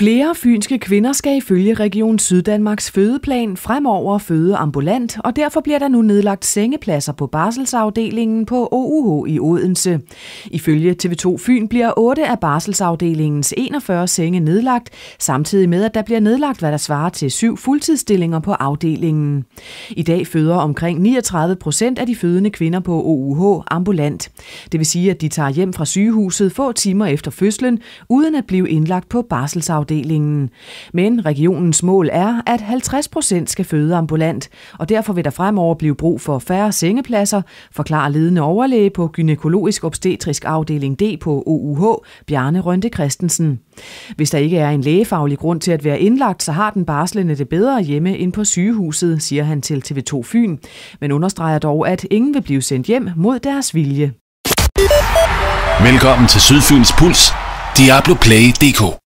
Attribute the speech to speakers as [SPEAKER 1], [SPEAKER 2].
[SPEAKER 1] Flere fynske kvinder skal ifølge Region Syddanmarks fødeplan fremover føde ambulant, og derfor bliver der nu nedlagt sengepladser på barselsafdelingen på OUH i Odense. Ifølge TV2 Fyn bliver 8 af barselsafdelingens 41 senge nedlagt, samtidig med at der bliver nedlagt, hvad der svarer til syv fuldtidsstillinger på afdelingen. I dag føder omkring 39 procent af de fødende kvinder på OUH ambulant. Det vil sige, at de tager hjem fra sygehuset få timer efter fødslen, uden at blive indlagt på barselsafdelingen fødeafdelingen. Men regionens mål er, at 50 procent skal føde ambulant, og derfor vil der fremover blive brug for færre sengepladser, forklarer ledende overlæge på gynækologisk obstetrisk afdeling D på OUH, Bjarne Rønte Christensen. Hvis der ikke er en lægefaglig grund til at være indlagt, så har den barslende det bedre hjemme end på sygehuset, siger han til TV2 Fyn, men understreger dog, at ingen vil blive sendt hjem mod deres vilje.
[SPEAKER 2] Velkommen til Sydfyns Puls, Diablo Play DK.